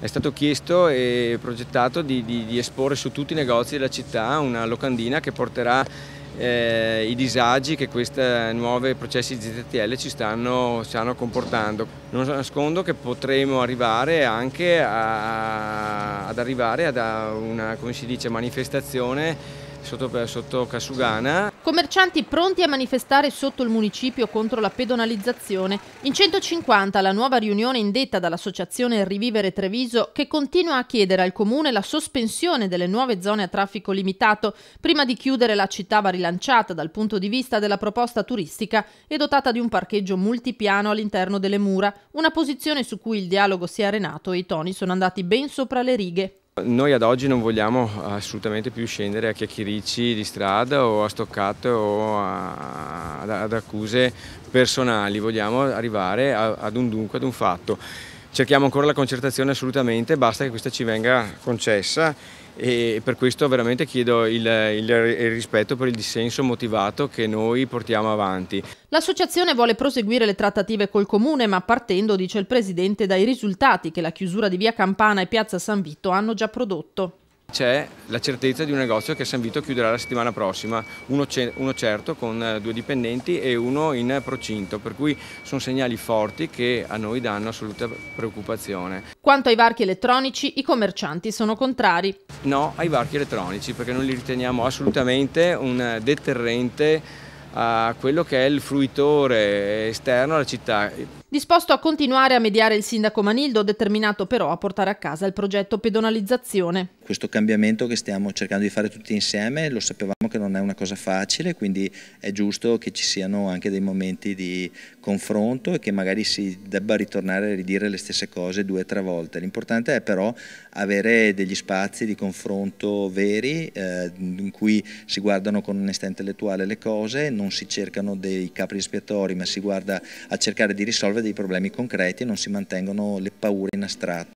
è stato chiesto e progettato di, di, di esporre su tutti i negozi della città una locandina che porterà eh, i disagi che questi nuovi processi ZTL ci stanno, stanno, comportando. Non nascondo che potremo arrivare anche a, ad arrivare ad una dice, manifestazione sotto, sotto Casugana Commercianti pronti a manifestare sotto il municipio contro la pedonalizzazione. In 150 la nuova riunione indetta dall'associazione Rivivere Treviso che continua a chiedere al comune la sospensione delle nuove zone a traffico limitato prima di chiudere la città va rilanciata dal punto di vista della proposta turistica e dotata di un parcheggio multipiano all'interno delle mura, una posizione su cui il dialogo si è arenato e i toni sono andati ben sopra le righe. Noi ad oggi non vogliamo eh, assolutamente più scendere a chiacchiericci di strada o a stoccate o a, ad, ad, accuse personali, vogliamo arrivare a, ad un dunque, ad un fatto. Cerchiamo ancora la concertazione assolutamente, basta che questa ci venga concessa e per questo veramente chiedo il, il, il, rispetto per il dissenso motivato che noi portiamo avanti. L'associazione vuole proseguire le trattative col comune ma partendo, dice il presidente, dai risultati che la chiusura di via Campana e piazza San Vito hanno già prodotto. C'è la certezza di un negozio che San Vito chiuderà la settimana prossima, uno, certo con eh, due dipendenti e uno in procinto, per cui sono segnali forti che a noi danno assoluta preoccupazione. Quanto ai varchi elettronici, i commercianti sono contrari. No ai varchi elettronici perché non li riteniamo assolutamente un deterrente a quello che è il fruitore esterno alla città. Disposto a continuare a mediare il sindaco Manildo, determinato però a portare a casa il progetto pedonalizzazione. Questo cambiamento che stiamo cercando di fare tutti insieme lo sapevamo che non è una cosa facile, quindi è giusto che ci siano anche dei momenti di confronto e che magari si debba ritornare a ridire le stesse cose due o tre volte. L'importante è però avere degli spazi di confronto veri eh, in cui si guardano con onestà intellettuale le cose, non si cercano dei capri espiatori ma si guarda a cercare di risolvere dei problemi concreti e non si mantengono le paure in astratto.